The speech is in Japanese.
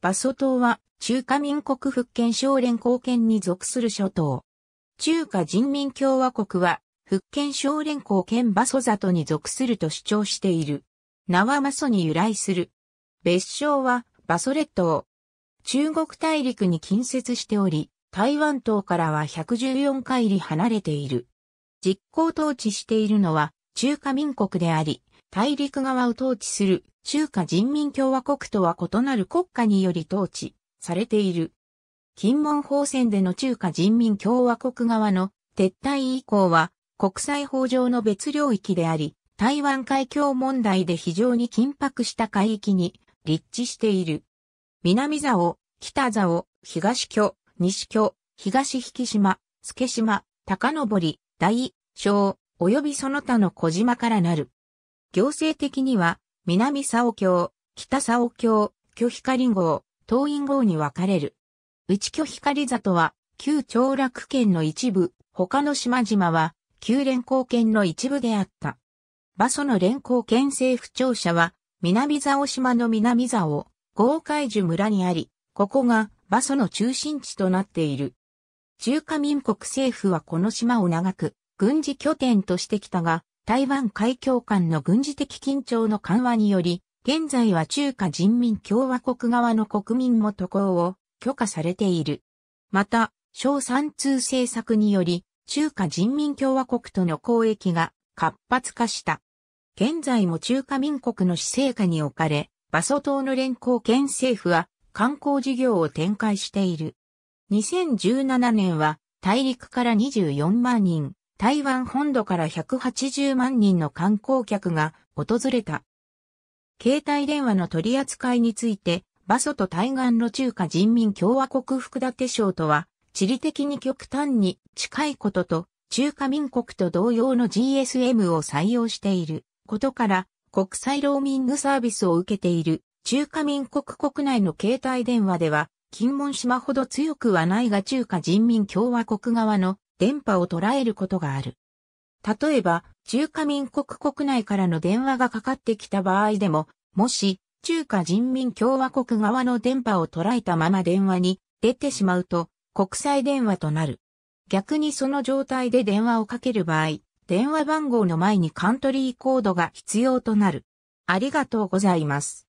バソ島は中華民国福建省連貢県に属する諸島。中華人民共和国は福建省連貢県バソ里に属すると主張している。名はマソに由来する。別称はバソ列島。中国大陸に近接しており、台湾島からは114海里離れている。実行統治しているのは中華民国であり、大陸側を統治する中華人民共和国とは異なる国家により統治されている。金門法戦での中華人民共和国側の撤退以降は国際法上の別領域であり、台湾海峡問題で非常に緊迫した海域に立地している。南を、北を、東京、西京、東引島、助島、高登、大、小、及びその他の小島からなる。行政的には南沙尾峡、北沙尾峡、巨光号、東院号に分かれる。内巨光里は、旧長楽圏の一部、他の島々は、旧連光圏の一部であった。馬祖の連光圏政府庁舎は、南竿島の南沢、豪海樹村にあり、ここが馬祖の中心地となっている。中華民国政府はこの島を長く、軍事拠点としてきたが、台湾海峡間の軍事的緊張の緩和により、現在は中華人民共和国側の国民も渡航を許可されている。また、小三通政策により、中華人民共和国との交易が活発化した。現在も中華民国の施政下に置かれ、馬祖島の連行県政府は観光事業を展開している。2017年は大陸から24万人、台湾本土から180万人の観光客が訪れた。携帯電話の取り扱いについて、バソと対岸の中華人民共和国福立省とは、地理的に極端に近いことと、中華民国と同様の GSM を採用していることから、国際ローミングサービスを受けている中華民国国内の携帯電話では、金門島ほど強くはないが中華人民共和国側の電波を捉えることがある。例えば、中華民国国内からの電話がかかってきた場合でも、もし、中華人民共和国側の電波を捉えたまま電話に出てしまうと、国際電話となる。逆にその状態で電話をかける場合、電話番号の前にカントリーコードが必要となる。ありがとうございます。